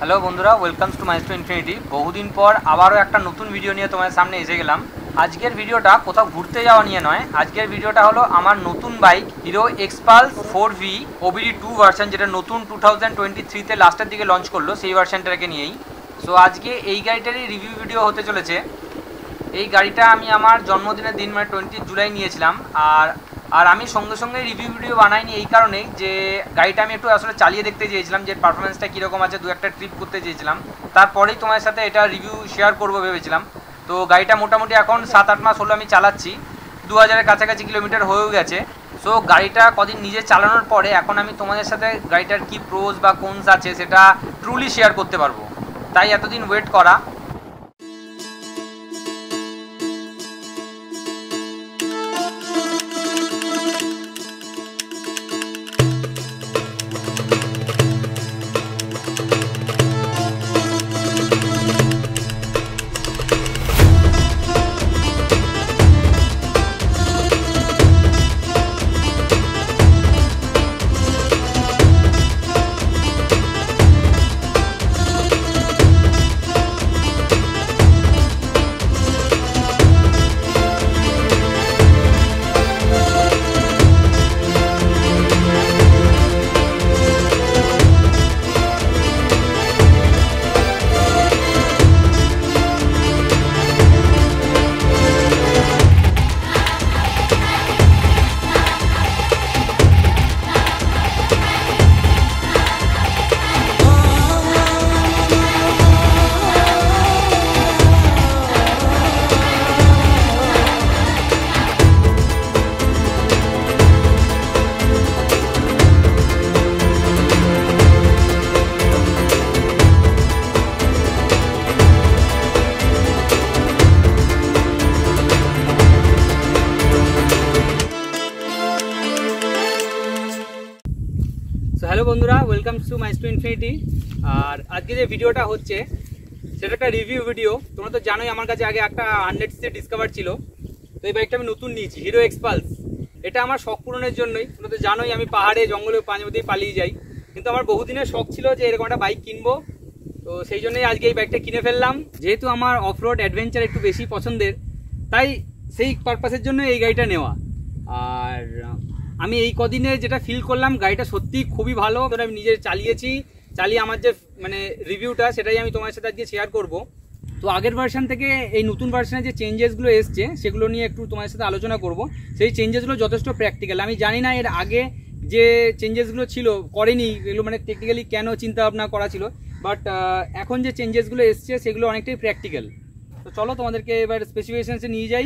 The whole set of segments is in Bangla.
হ্যালো বন্ধুরা ওয়েলকামস টু মাইস্টো ইনফিনিটি বহুদিন পর আবারও একটা নতুন ভিডিও নিয়ে তোমার সামনে এসে গেলাম আজকের ভিডিওটা কোথাও ঘুরতে যাওয়া নিয়ে নয় আজকের ভিডিওটা হলো আমার নতুন bike Hero Xpulse four V OBD two version যেটা নতুন টু থাউজেন্ড টোয়েন্টি থ্রিতে লাস্টের দিকে লঞ্চ করলো সেই ভার্সানটাকে নিয়েই সো আজকে এই গাড়িটারই রিভিউ ভিডিও হতে চলেছে এই গাড়িটা আমি আমার জন্মদিনের দিন মানে টোয়েন্টি জুলাই নিয়েছিলাম আর আর আমি সঙ্গে সঙ্গে রিভিউ ভিডিও বানাইনি এই কারণে যে গাড়িটা আমি একটু আসলে চালিয়ে দেখতে চেয়েছিলাম যে পারফরমেন্সটা কীরকম আছে দু একটা ট্রিপ করতে চেয়েছিলাম তারপরেই তোমার সাথে এটা রিভিউ শেয়ার করবো ভেবেছিলাম তো গাড়িটা মোটামুটি এখন সাত আট মাস হলো আমি চালাচ্ছি দু হাজারের কাছাকাছি কিলোমিটার হয়েও গেছে সো গাড়িটা কদিন নিজে চালানোর পরে এখন আমি তোমাদের সাথে গাড়িটার কি প্রোজ বা কোনস আছে সেটা ট্রুলি শেয়ার করতে পারবো তাই এতদিন ওয়েট করা বন্ধুরা welcome to my stu infinity আর আজকে যে ভিডিওটা হচ্ছে সেটা একটা রিভিউ ভিডিও তোমরা তো জানোই আমার কাছে আগে একটা হান্ড্রেড সি ডিসকভার ছিল তো এই বাইকটা আমি নতুন নিয়েছি হিরো এক্সপালস এটা আমার শখ পূরণের জন্যই তোমরা তো জানোই আমি পাহাড়ে জঙ্গলে পাঁচমতেই পালিয়ে যাই কিন্তু আমার বহুদিনের শখ ছিল যে এরকম একটা বাইক কিনবো তো সেই জন্যই আজকে এই বাইকটা কিনে ফেললাম যেহেতু আমার অফরোড অ্যাডভেঞ্চার একটু বেশি পছন্দের তাই সেই পারপাসের জন্য এই গাড়িটা নেওয়া আর আমি এই কদিনে যেটা ফিল করলাম গাড়িটা সত্যি খুবই ভালো আমি নিজে চালিয়েছি চালিয়ে আমার যে মানে রিভিউটা সেটাই আমি তোমার সাথে আজকে শেয়ার করব তো আগের ভার্সান থেকে এই নতুন ভার্সানের যে চেঞ্জেসগুলো এসছে সেগুলো নিয়ে একটু তোমার সাথে আলোচনা করব সেই চেঞ্জেসগুলো যথেষ্ট প্র্যাকটিক্যাল আমি জানি না এর আগে যে চেঞ্জেসগুলো ছিল করেনি এগুলো মানে টেকনিক্যালি কেন চিন্তা ভাবনা করা ছিল বাট এখন যে চেঞ্জেসগুলো এসছে সেগুলো অনেকটাই প্র্যাকটিক্যাল তো চলো তোমাদেরকে এবার স্পেসিফিকেশানসে নিয়ে যাই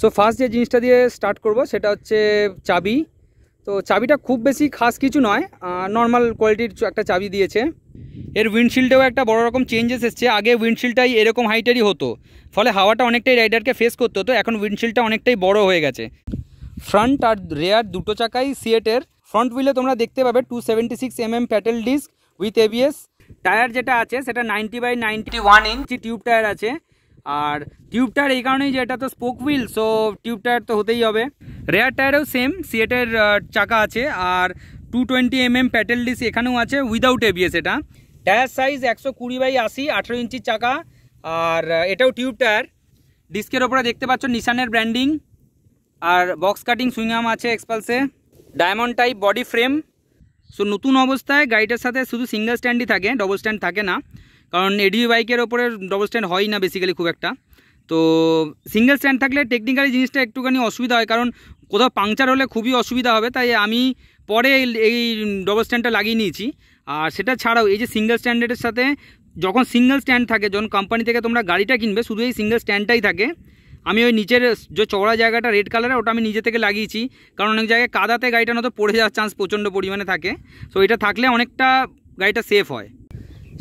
সো ফার্স্ট যে জিনিসটা দিয়ে স্টার্ট করব সেটা হচ্ছে চাবি তো চাবিটা খুব বেশি খাস কিছু নয় নর্মাল কোয়ালিটির একটা চাবি দিয়েছে এর উইন্ডশিল্ডেও একটা বড় রকম চেঞ্জেস এসছে আগে উইন্ডশিল্ডটাই এরকম হাইটেরই হতো ফলে হাওয়াটা অনেকটাই রাইডারকে ফেস করতে হতো এখন উইন্ডশিল্ডটা অনেকটাই বড় হয়ে গেছে ফ্রন্ট আর রেয়ার দুটো চাকাই সিয়েটের ফ্রন্ট হুইলে তোমরা দেখতে পাবে two seventy six M M petal disc with ABS tyre যেটা আছে সেটা ninety by ninety one inch tube tyre আছে আর টিউবটার এই কারণেই যে এটা তো spoke wheel so tube tyre তো হতেই হবে রেয়ার টায়ারেও সেম সিএটের চাকা আছে আর two twenty M M petal disc এখানেও আছে উইদাউট এবিএস এটা টায়ার সাইজ একশো কুড়ি বাই আশি আঠেরো ইঞ্চির চাকা আর এটাও টিউব টায়ার ডিস্কের ওপরে দেখতে পাচ্ছ নিশানের ব্র্যান্ডিং আর বক্স কাটিং সুইংয়াম আছে এক্সপালসে diamond type body frame so নতুন অবস্থায় গাড়িটার সাথে শুধু সিঙ্গেল স্ট্যান্ডই থাকে ডবল স্ট্যান্ড থাকে না কারণ এডিবি বাইকের ওপরে ডবল স্ট্যান্ড হয় না বেসিক্যালি খুব একটা তো সিঙ্গেল স্ট্যান্ড থাকলে টেকনিক্যালি জিনিসটা একটুখানি অসুবিধা হয় কারণ কোথাও পাংচার হলে খুবই অসুবিধা হবে তাই আমি পরে এই ডবল স্ট্যান্ডটা লাগিয়ে নিয়েছি আর সেটা ছাড়াও এই যে সিঙ্গেল স্ট্যান্ডার্ডের সাথে যখন সিঙ্গেল স্ট্যান্ড থাকে যখন কোম্পানি থেকে তোমরা গাড়িটা কিনবে শুধু এই সিঙ্গেল স্ট্যান্ডটাই থাকে আমি ওই নিচের যে চওড়া জায়গাটা রেড কালারের ওটা আমি নিজে থেকে লাগিয়েছি কারণ অনেক জায়গায় কাদাতে গাড়িটা নয়তো পড়ে যাওয়ার চান্স প্রচণ্ড পরিমাণে থাকে সো এটা থাকলে অনেকটা গাড়িটা সেফ হয়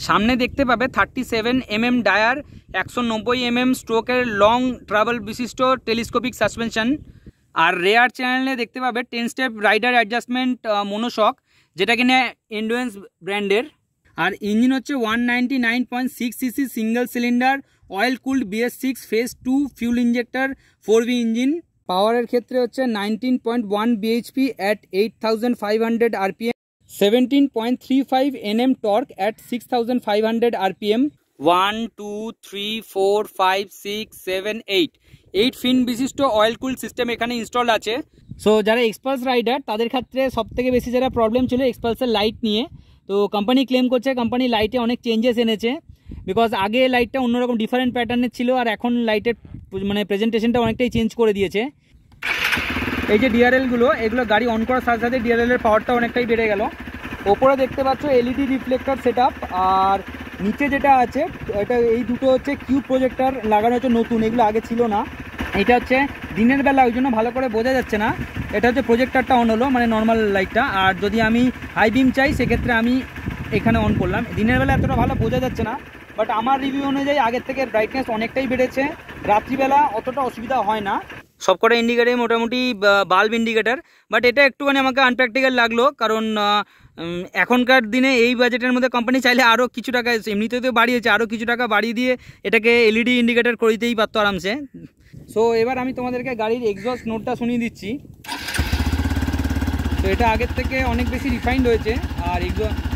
সামনে দেখতে পাবে থার্টি সেভেন এমএম ডায়ার একশো নব্বই এমএম স্ট্রোকের লং ট্রাভেল বিশিষ্ট টেলিস্কোপিক সাসপেনশন আর রেয়ার চ্যানেলে দেখতে পাবে ten step rider adjustment monoshock যেটা কিনে ইন্ডুয়েন্স ব্র্যান্ডের আর ইঞ্জিন হচ্ছে one ninety nine point six CC single cylinder oil cooled BS six phase two fuel injector four V engine পাওয়ারের ক্ষেত্রে হচ্ছে nineteen point one BHP at eight thousand five hundred RPM seventeen point three five N M torque at six thousand five hundred RPM one two three four five six seven eight eight fin বিশিষ্ট অয়েল কুল সিস্টেম এখানে ইনস্টল আছে সো যারা এক্সপালস রাইডার তাদের ক্ষেত্রে সবথেকে বেশি যারা প্রবলেম ছিল এক্সপালসের লাইট নিয়ে তো কোম্পানি ক্লেম করছে কোম্পানি লাইটে অনেক চেঞ্জেস এনেছে বিকজ আগে লাইটটা অন্যরকম ডিফারেন্ট প্যাটার্নের ছিল আর এখন লাইটের মানে প্রেজেন্টেশনটা অনেকটাই চেঞ্জ করে দিয়েছে এই যে ডিআরএলগুলো এগুলো গাড়ি অন করার সাথে সাথে ডিআরএলের পাওয়ারটা অনেকটাই বেড়ে গেল ওপরে দেখতে পাচ্ছ এলইডি রিফ্লেক্টার সেট আর নিচে যেটা আছে এটা এই দুটো হচ্ছে কিউ প্রজেক্টার লাগানো হচ্ছে নতুন এগুলো আগে ছিল না এটা হচ্ছে দিনের বেলা ওই জন্য ভালো করে বোঝা যাচ্ছে না এটা হচ্ছে প্রজেক্টারটা অন হলো মানে নর্মাল লাইটটা আর যদি আমি হাই বিম চাই সেক্ষেত্রে আমি এখানে অন করলাম দিনের বেলা এতটা ভালো বোঝা যাচ্ছে না বাট আমার রিভিউ অনুযায়ী আগের থেকে ব্রাইটনেস অনেকটাই বেড়েছে রাত্রিবেলা অতটা অসুবিধা হয় না সবকটা ইন্ডিকেটারই মোটামুটি বাল্ব ইন্ডিকেটার বাট এটা একটুখানি আমাকে আনপ্র্যাকটিক্যাল লাগলো কারণ এখনকার দিনে এই বাজেটের মধ্যে কোম্পানি চাইলে আরও কিছু টাকা এমনিতে তো বাড়িয়েছে আরও কিছু টাকা বাড়িয়ে দিয়ে এটাকে এলইডি ইন্ডিকেটার করে দিতেই পারতো আরামসে সো এবার আমি তোমাদেরকে গাড়ির এক্সস্ট নোটটা শুনিয়ে দিচ্ছি তো এটা আগের থেকে অনেক বেশি রিফাইন্ড হয়েছে আর এক্সস্ট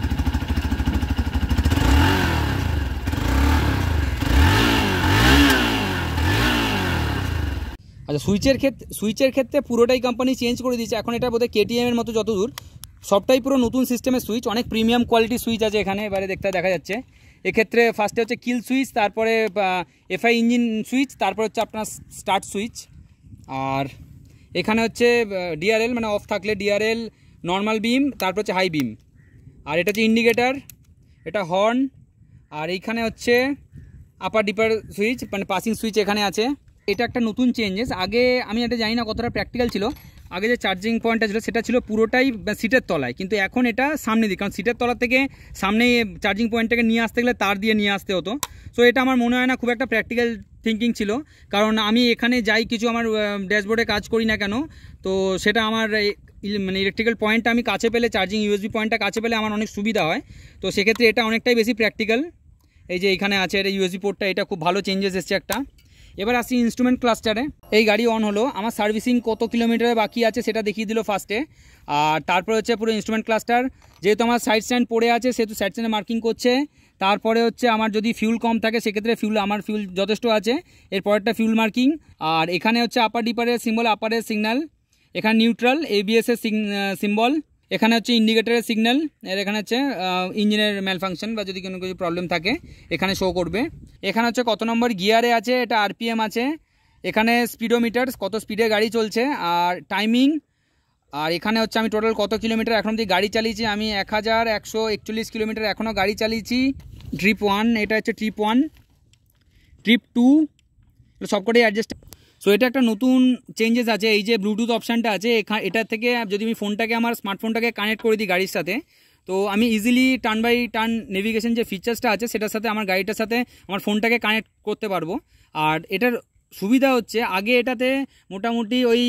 আচ্ছা সুইচের ক্ষেত্রে সুইচের ক্ষেত্রে পুরোটাই কোম্পানি চেঞ্জ করে দিয়েছে এখন এটা বোধহয় কেটিএমের মতো যত দূর সবটাই পুরো নতুন সিস্টেমের সুইচ অনেক প্রিমিয়াম কোয়ালিটি সুইচ আছে এখানে এবারে দেখতে দেখা যাচ্ছে এক্ষেত্রে ফার্স্টে হচ্ছে কিল সুইচ তারপরে এফআই ইঞ্জিন সুইচ তারপরে হচ্ছে আপনার স্টার্ট সুইচ আর এখানে হচ্ছে ডিআরএল মানে অফ থাকলে ডিআরএল নর্মাল বিম তারপর হচ্ছে হাই বিম আর এটা হচ্ছে ইন্ডিকেটার এটা হর্ন আর এইখানে হচ্ছে আপার ডিপার সুইচ মানে পাসিং সুইচ এখানে আছে এটা একটা নতুন চেঞ্জেস আগে আমি এটা জানি না কতটা প্র্যাকটিক্যাল ছিল আগে যে চার্জিং পয়েন্টটা ছিল সেটা ছিল পুরোটাই সিটের তলায় কিন্তু এখন এটা সামনে দিক কারণ সিটের তলা থেকে সামনে চার্জিং পয়েন্টটাকে নিয়ে আসতে গেলে তার দিয়ে নিয়ে আসতে হতো সো এটা আমার মনে হয় না খুব একটা প্র্যাকটিক্যাল থিঙ্কিং ছিল কারণ আমি এখানে যাই কিছু আমার ড্যাশবোর্ডে কাজ করি না কেন তো সেটা আমার মানে ইলেকট্রিক্যাল পয়েন্টটা আমি কাছে পেলে চার্জিং ইউএসবি পয়েন্টটা কাছে পেলে আমার অনেক সুবিধা হয় তো সেক্ষেত্রে এটা অনেকটাই বেশি প্র্যাকটিক্যাল এই যে এখানে আছে এটা ইউএসবি পোর্টটা এটা খুব ভালো চেঞ্জেস এসছে একটা এবার আসি ইনস্ট্রুমেন্ট ক্লাস্টারে এই গাড়ি অন হলো আমার সার্ভিসিং কত কিলোমিটারে বাকি আছে সেটা দেখিয়ে দিল ফার্স্টে আর তারপরে হচ্ছে পুরো ইনস্ট্রুমেন্ট ক্লাস্টার যেহেতু আমার সাইড স্ট্যান্ড পড়ে আছে সেহেতু সাইড স্ট্যান্ডে মার্কিং করছে তারপরে হচ্ছে আমার যদি ফিউল কম থাকে সেক্ষেত্রে ফিউল আমার ফিউল যথেষ্ট আছে এরপরেরটা ফিউল মার্কিং আর এখানে হচ্ছে আপার ডিপারের সিম্বল আপারের সিগন্যাল এখানে নিউট্রাল এবিএসের সিম্বল এখানে হচ্ছে ইন্ডিকেটারের সিগন্যাল এর এখানে হচ্ছে ইঞ্জিনের ম্যাল ফাংশন বা যদি কোনো কিছু প্রবলেম থাকে এখানে শো করবে এখানে হচ্ছে কত নম্বর গিয়ারে আছে এটা আরপিএম আছে এখানে স্পিডোমিটার কত স্পিডে গাড়ি চলছে আর টাইমিং আর এখানে হচ্ছে আমি টোটাল কত কিলোমিটার এখন অব্দি গাড়ি চালিয়েছি আমি এক হাজার একশো একচল্লিশ কিলোমিটার এখনও গাড়ি চালিয়েছি ট্রিপ ওয়ান এটা হচ্ছে ট্রিপ ওয়ান ট্রিপ টু সবকটাই অ্যাডজাস্ট সো এটা একটা নতুন চেঞ্জেস আছে এই যে ব্লুটুথ অপশানটা আছে এখান এটার থেকে যদি আমি ফোনটাকে আমার স্মার্টফোনটাকে কানেক্ট করে দিই গাড়ির সাথে তো আমি easily turn by turn navigation যে ফিচার্সটা আছে সেটার সাথে আমার গাড়িটার সাথে আমার ফোনটাকে কানেক্ট করতে পারবো আর এটার সুবিধা হচ্ছে আগে এটাতে মোটামুটি ওই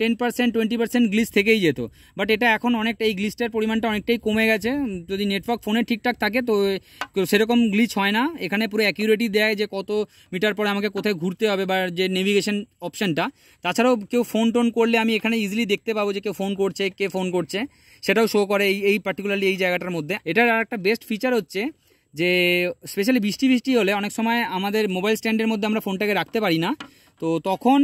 টেন পার্সেন্ট টোয়েন্টি পার্সেন্ট গ্লিস থেকেই যেত বাট এটা এখন অনেকটা এই গ্লিসটার পরিমাণটা অনেকটাই কমে গেছে যদি নেটওয়ার্ক ফোনে ঠিকঠাক থাকে তো সেরকম গ্লিচ হয় না এখানে পুরো অ্যাকিউরেটি দেয় যে কত মিটার পরে আমাকে কোথায় ঘুরতে হবে বা যে নেভিগেশন অপশানটা তাছাড়াও কেউ ফোন টোন করলে আমি এখানে ইজিলি দেখতে পাবো যে কেউ ফোন করছে কে ফোন করছে সেটাও শো করে এই এই পার্টিকুলারলি এই জায়গাটার মধ্যে এটার আর একটা বেস্ট ফিচার হচ্ছে যে স্পেশালি বৃষ্টি বৃষ্টি হলে অনেক সময় আমাদের মোবাইল স্ট্যান্ডের মধ্যে আমরা ফোনটাকে রাখতে পারি না তো তখন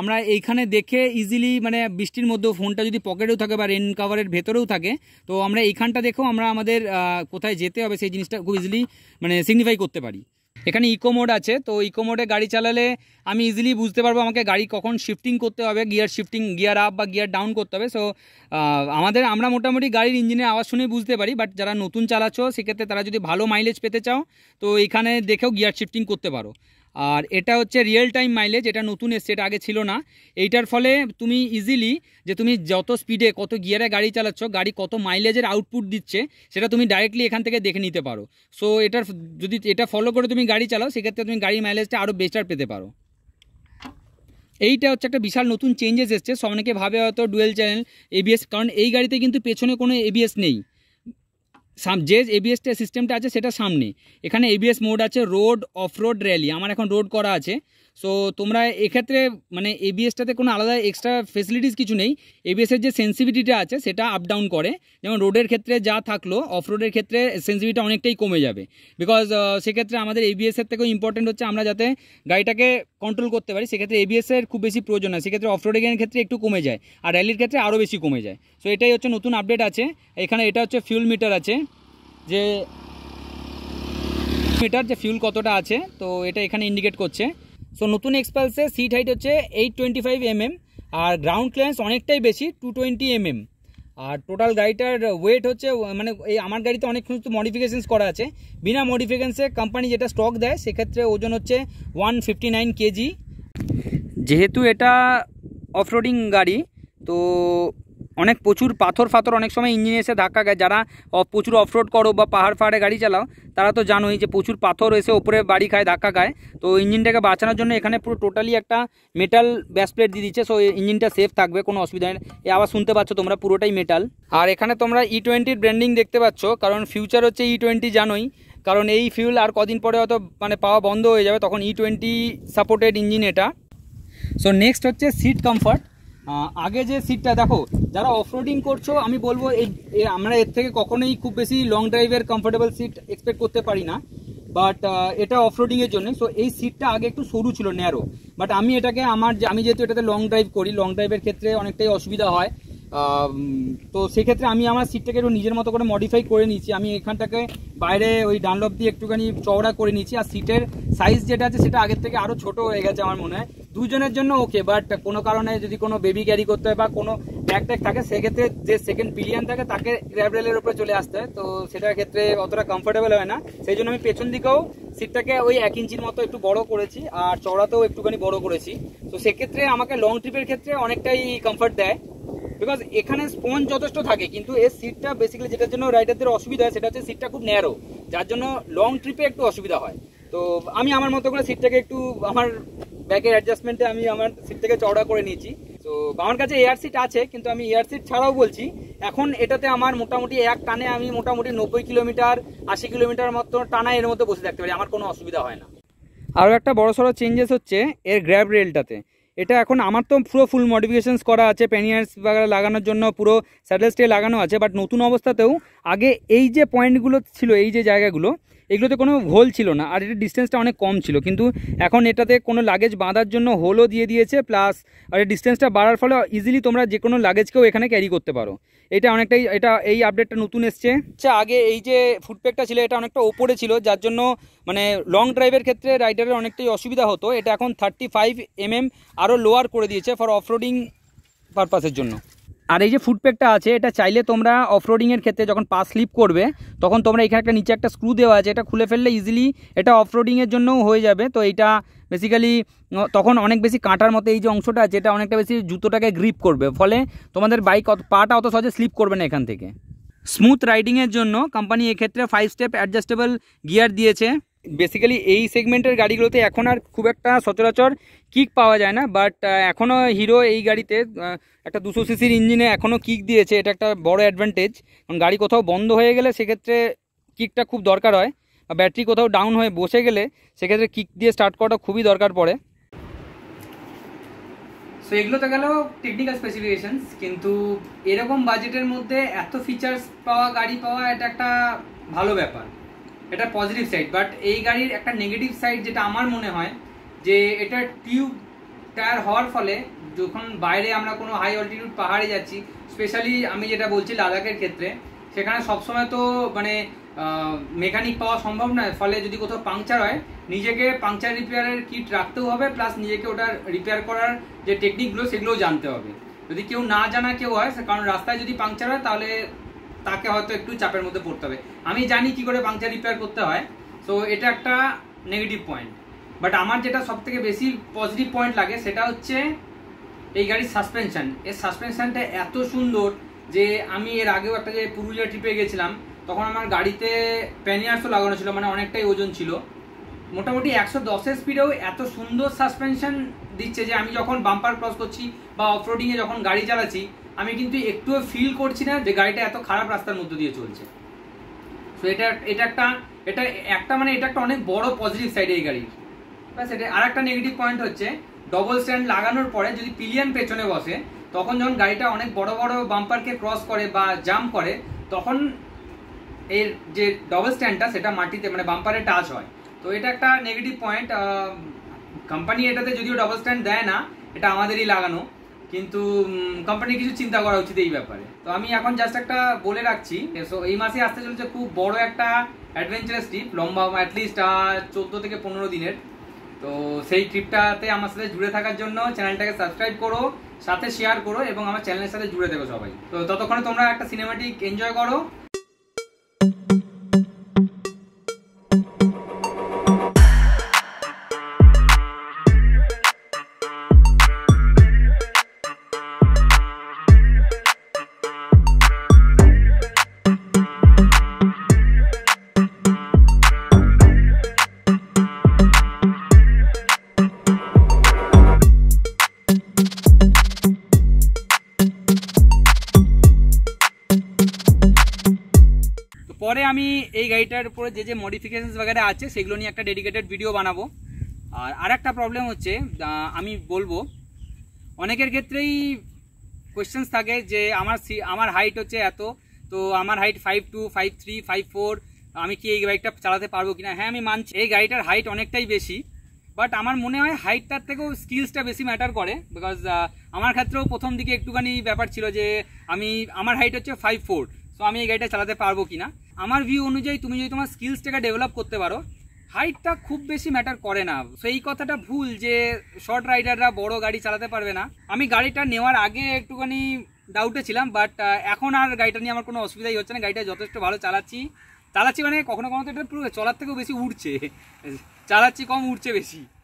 আমরা এইখানে দেখে ইজিলি মানে বৃষ্টির মধ্যেও ফোনটা যদি পকেটেও থাকে বা রেন কাভারের ভেতরেও থাকে তো আমরা এইখানটা দেখেও আমরা আমাদের কোথায় যেতে হবে সেই জিনিসটা খুব ইজিলি মানে সিগনিফাই করতে পারি এখানে ইকো মোড আছে তো ইকো মোডে গাড়ি চালালে আমি ইজিলি বুঝতে পারবো আমাকে গাড়ি কখন শিফটিং করতে হবে গিয়ার শিফটিং গিয়ার আপ বা গিয়ার ডাউন করতে হবে সো আমাদের আমরা মোটামুটি গাড়ির ইঞ্জিনের আওয়াজ শুনেই বুঝতে পারি বাট যারা নতুন চালাচ্ছ সেক্ষেত্রে তারা যদি ভালো মাইলেজ পেতে চাও তো এখানে দেখেও গিয়ার শিফটিং করতে পারো আর এটা হচ্ছে রিয়েল টাইম মাইলেজ এটা নতুন এসছে এটা আগে ছিল না এইটার ফলে তুমি ইজিলি যে তুমি যত স্পিডে কত গিয়ারে গাড়ি চালাচ্ছ গাড়ি কত মাইলেজের আউটপুট দিচ্ছে সেটা তুমি ডাইরেক্টলি এখান থেকে দেখে নিতে পারো সো এটার যদি এটা ফলো করে তুমি গাড়ি চালাও সেক্ষেত্রে তুমি গাড়ির মাইলেজটা আরও বেটার পেতে পারো এইটা হচ্ছে একটা বিশাল নতুন চেঞ্জেস এসছে সব অনেকে ভাবে হয়তো ডুয়েল চ্যানেল এবিএস কারণ এই গাড়িতে কিন্তু পেছনে কোনো এবিএস নেই যে এবিএসটা সিস্টেমটা আছে সেটা সামনে এখানে এবিএস মোড আছে রোড অফ রোড র্যালি আমার এখন রোড করা আছে সো তোমরা এক্ষেত্রে মানে এবিএসটাতে কোনো আলাদা এক্সট্রা ফেসিলিটিস কিছু নেই এবিএসের যে সেন্সিভিটিটা আছে সেটা আপ ডাউন করে যেমন রোডের ক্ষেত্রে যা থাকলো অফ রোডের ক্ষেত্রে সেন্সিভিটিটা অনেকটাই কমে যাবে বিকজ সেক্ষেত্রে আমাদের এবিএসের থেকেও ইম্পর্টেন্ট হচ্ছে আমরা যাতে গাড়িটাকে কন্ট্রোল করতে পারি সেক্ষেত্রে এবিএসের খুব বেশি প্রয়োজন হয় সেক্ষেত্রে অফ রোডের ক্ষেত্রে একটু কমে যায় আর র্যালির ক্ষেত্রে আরও বেশি কমে যায় সো এটাই হচ্ছে নতুন আপডেট আছে এখানে এটা হচ্ছে ফিউল মিটার আছে যে মিটার যে ফিউল কতটা আছে তো এটা এখানে ইন্ডিকেট করছে সো নতুন এক্সপালসে সিট হাইট হচ্ছে এইট টোয়েন্টি ফাইভ এমএম আর গ্রাউন্ড ক্লিয়ারেন্স অনেকটাই বেশি টু টোয়েন্টি এমএম আর টোটাল গাড়িটার ওয়েট হচ্ছে মানে এই আমার গাড়িতে অনেক কিছু মডিফিকেশানস করা আছে বিনা মডিফিকেশানসে কোম্পানি যেটা স্টক দেয় সেক্ষেত্রে ওজন হচ্ছে ওয়ান ফিফটি নাইন কেজি যেহেতু এটা অফরোডিং গাড়ি তো অনেক প্রচুর পাথর ফাথর অনেক সময় ইঞ্জিনে এসে ধাক্কা গায় যারা প্রচুর অফরোড করো বা পাহাড় ফাহাড়ে গাড়ি চালাও তারা তো জানোই যে প্রচুর পাথর এসে ওপরে বাড়ি খায় ধাক্কা খায় তো ইঞ্জিনটাকে বাঁচানোর জন্য এখানে পুরো টোটালি একটা মেটাল ব্যাস প্লেট দিয়ে দিচ্ছে সো ইঞ্জিনটা সেফ থাকবে কোনো অসুবিধা নেই আবার শুনতে পাচ্ছ তোমরা পুরোটাই মেটাল আর এখানে তোমরা ই টোয়েন্টির ব্র্যান্ডিং দেখতে পাচ্ছ কারণ ফিউচার হচ্ছে ই e টোয়েন্টি জানোই কারণ এই ফিউল আর কদিন পরে হয়তো মানে পাওয়া বন্ধ হয়ে যাবে তখন ই টোয়েন্টি সাপোর্টেড ইঞ্জিন এটা সো নেক্সট হচ্ছে সিট কমফর্ট আগে যে সিটটা দেখো যারা অফরোডিং করছো আমি বলবো এই আমরা এর থেকে কখনোই খুব বেশি লং ড্রাইভের কমফোর্টেবল সিট এক্সপেক্ট করতে পারি না বাট এটা অফরোডিংয়ের জন্য সো এই সিটটা আগে একটু সরু ছিল ন্যারো বাট আমি এটাকে আমার আমি যেহেতু এটাতে লং ড্রাইভ করি লং ড্রাইভের ক্ষেত্রে অনেকটাই অসুবিধা হয় তো সেক্ষেত্রে আমি আমার সিটটাকে একটু নিজের মতো করে মডিফাই করে নিয়েছি আমি এখানটাকে বাইরে ওই ডানলপ দিয়ে একটুখানি চওড়া করে নিয়েছি আর সিটের সাইজ যেটা আছে সেটা আগের থেকে আরও ছোট হয়ে গেছে আমার মনে হয় দুজনের জন্য ওকে বাট কোনো কারণে যদি কোনো বেবি ক্যারি করতে হয় বা কোনো ব্যাগ ট্যাগ থাকে সেক্ষেত্রে যে সেকেন্ড পিলিয়ান থাকে তাকে র্যাবরেলের রেলের উপরে চলে আসতে হয় তো সেটার ক্ষেত্রে অতটা কমফোর্টেবল হয় না সেই জন্য আমি পেছন দিকেও সিটটাকে ওই এক ইঞ্চির মতো একটু বড় করেছি আর চওড়াতেও একটুখানি বড় করেছি তো সেক্ষেত্রে আমাকে লং ট্রিপের ক্ষেত্রে অনেকটাই কমফর্ট দেয় বিকজ এখানে স্পঞ্জ যথেষ্ট থাকে কিন্তু এর সিটটা বেসিক্যালি যেটার জন্য রাইডারদের অসুবিধা হয় সেটা হচ্ছে সিটটা খুব ন্যারো যার জন্য লং ট্রিপে একটু অসুবিধা হয় তো আমি আমার মতো করে সিটটাকে একটু আমার ব্যাগের অ্যাডজাস্টমেন্টে আমি আমার সিটটাকে চওড়া করে নিয়েছি তো আমার কাছে এয়ার সিট আছে কিন্তু আমি এয়ার সিট ছাড়াও বলছি এখন এটাতে আমার মোটামুটি এক টানে আমি মোটামুটি নব্বই কিলোমিটার আশি কিলোমিটার মতো টানা এর মধ্যে বসে থাকতে পারি আমার কোনো অসুবিধা হয় না আরও একটা বড় সড়ো চেঞ্জেস হচ্ছে এর গ্র্যাব রেলটাতে এটা এখন আমার তো পুরো ফুল মডিফিকেশনস করা আছে প্যানিয়ার্স লাগানোর জন্য পুরো স্যাটেল স্টে লাগানো আছে বাট নতুন অবস্থাতেও আগে এই যে পয়েন্টগুলো ছিল এই যে জায়গাগুলো এগুলোতে কোনো হোল ছিল না আর এটার ডিস্টেন্সটা অনেক কম ছিল কিন্তু এখন এটাতে কোনো লাগেজ বাঁধার জন্য হোলও দিয়ে দিয়েছে প্লাস আর ডিস্টেন্সটা বাড়ার ফলে ইজিলি তোমরা যে কোনো লাগেজকেও এখানে ক্যারি করতে পারো এটা অনেকটাই এটা এই আপডেটটা নতুন এসছে আচ্ছা আগে এই যে ফুটপ্যাকটা ছিল এটা অনেকটা ওপরে ছিল যার জন্য মানে লং ড্রাইভের ক্ষেত্রে রাইডারের অনেকটাই অসুবিধা হতো এটা এখন থার্টি ফাইভ এমএম আরও লোয়ার করে দিয়েছে ফর অফরোডিং পারপাসের জন্য আর এই যে ফুটপ্যাকটা আছে এটা চাইলে তোমরা অফরোডিংয়ের ক্ষেত্রে যখন পা স্লিপ করবে তখন তোমরা এখানে একটা নিচে একটা স্ক্রু দেওয়া আছে এটা খুলে ফেললে ইজিলি এটা অফরোডিংয়ের জন্যও হয়ে যাবে তো এটা বেসিক্যালি তখন অনেক বেশি কাঁটার মতো এই যে অংশটা আছে এটা অনেকটা বেশি জুতোটাকে গ্রিপ করবে ফলে তোমাদের বাইক অত পাটা অত সহজে স্লিপ করবে না এখান থেকে স্মুথ রাইডিংয়ের জন্য কোম্পানি এক্ষেত্রে ফাইভ স্টেপ অ্যাডজাস্টেবল গিয়ার দিয়েছে বেসিক্যালি এই সেগমেন্টের গাড়িগুলোতে এখন আর খুব একটা সচরাচর কিক পাওয়া যায় না বাট এখনও হিরো এই গাড়িতে একটা দুশো সিসির ইঞ্জিনে এখনও কিক দিয়েছে এটা একটা বড় অ্যাডভান্টেজ কারণ গাড়ি কোথাও বন্ধ হয়ে গেলে সেক্ষেত্রে কিকটা খুব দরকার হয় বা ব্যাটারি কোথাও ডাউন হয়ে বসে গেলে সেক্ষেত্রে কিক দিয়ে স্টার্ট করাটা খুবই দরকার পড়ে সো এগুলো তো গেল টেকনিক্যাল স্পেসিফিকেশানস কিন্তু এরকম বাজেটের মধ্যে এত ফিচার্স পাওয়া গাড়ি পাওয়া এটা একটা ভালো ব্যাপার এটা পজিটিভ সাইড বাট এই গাড়ির একটা নেগেটিভ সাইড যেটা আমার মনে হয় যে এটা টিউব টায়ার হওয়ার ফলে যখন বাইরে আমরা কোনো হাই অল্টিটিউড পাহাড়ে যাচ্ছি স্পেশালি আমি যেটা বলছি লাদাখের ক্ষেত্রে সেখানে সবসময় তো মানে মেকানিক পাওয়া সম্ভব নয় ফলে যদি কোথাও পাংচার হয় নিজেকে পাংচার রিপেয়ারের কিট রাখতেও হবে প্লাস নিজেকে ওটার রিপেয়ার করার যে টেকনিকগুলো সেগুলোও জানতে হবে যদি কেউ না জানা কেউ হয় কারণ রাস্তায় যদি পাংচার হয় তাহলে তাকে হয়তো একটু চাপের মধ্যে পড়তে হবে আমি জানি কি করে পাংচার রিপেয়ার করতে হয় সো এটা একটা নেগেটিভ পয়েন্ট বাট আমার যেটা সব থেকে বেশি পজিটিভ পয়েন্ট লাগে সেটা হচ্ছে এই গাড়ির সাসপেনশান এর সাসপেনশানটা এত সুন্দর যে আমি এর আগেও একটা যে পুরুলিয়া ট্রিপে গেছিলাম তখন আমার গাড়িতে প্যানিয়ার্সও লাগানো ছিল মানে অনেকটাই ওজন ছিল মোটামুটি একশো দশের স্পিডেও এত সুন্দর সাসপেনশন দিচ্ছে যে আমি যখন বাম্পার ক্রস করছি বা অফরোডিংয়ে যখন গাড়ি চালাচ্ছি আমি কিন্তু একটুও ফিল করছি না যে গাড়িটা এত খারাপ রাস্তার মধ্য দিয়ে চলছে তো এটা এটা একটা এটা একটা মানে এটা একটা অনেক বড় পজিটিভ সাইড এই গাড়ির ব্যাস এটা আর একটা নেগেটিভ পয়েন্ট হচ্ছে ডবল স্ট্যান্ড লাগানোর পরে যদি পিলিয়ন পেছনে বসে তখন যখন গাড়িটা অনেক বড় বড় বাম্পারকে ক্রস করে বা জাম্প করে তখন এর যে ডবল স্ট্যান্ডটা সেটা মাটিতে মানে বাম্পারে টাচ হয় তো এটা একটা নেগেটিভ পয়েন্ট কোম্পানি এটাতে যদিও ডবল স্ট্যান্ড দেয় না এটা আমাদেরই লাগানো কিন্তু কোম্পানির কিছু চিন্তা করা উচিত এই ব্যাপারে তো আমি এখন জাস্ট একটা বলে রাখছি সো এই মাসে আসতে চলেছে খুব বড় একটা অ্যাডভেঞ্চারাস ট্রিপ লম্বা অ্যাটলিস্ট চোদ্দো থেকে পনেরো দিনের তো সেই ট্রিপটাতে আমার সাথে জুড়ে থাকার জন্য চ্যানেলটাকে সাবস্ক্রাইব করো সাথে শেয়ার করো এবং আমার চ্যানেলের সাথে জুড়ে দেবো সবাই তো ততক্ষণে তোমরা একটা সিনেমাটিক এনজয় করো পরে আমি এই গাড়িটার উপরে যে যে মডিফিকেশানস বাগারে আছে সেগুলো নিয়ে একটা ডেডিকেটেড ভিডিও বানাবো আর আর একটা প্রবলেম হচ্ছে আমি বলবো অনেকের ক্ষেত্রেই কোয়েশ্চেন্স থাকে যে আমার আমার হাইট হচ্ছে এত তো আমার height five two five three five four আমি কি এই বাইকটা চালাতে পারবো কিনা হ্যাঁ আমি মানছি এই গাড়িটার হাইট অনেকটাই বেশি বাট আমার মনে হয় হাইটটার থেকেও স্কিলসটা বেশি ম্যাটার করে বিকজ আমার ক্ষেত্রেও প্রথম দিকে একটুখানি ব্যাপার ছিল যে আমি আমার হাইট হচ্ছে ফাইভ ফোর তো আমি এই গাড়িটা চালাতে পারবো কিনা আমার ভিউ অনুযায়ী তুমি যদি তোমার স্কিলসটাকে ডেভেলপ করতে পারো হাইটটা খুব বেশি ম্যাটার করে না সেই কথাটা ভুল যে শর্ট রাইডাররা বড় গাড়ি চালাতে পারবে না আমি গাড়িটা নেওয়ার আগে একটুখানি ডাউটে ছিলাম বাট এখন আর গাড়িটা নিয়ে আমার কোনো অসুবিধাই হচ্ছে না গাড়িটা যথেষ্ট ভালো চালাচ্ছি চালাচ্ছি মানে কখনো কখনো তো এটা পুরো চলার থেকেও বেশি উঠছে চালাচ্ছি কম উঠছে বেশি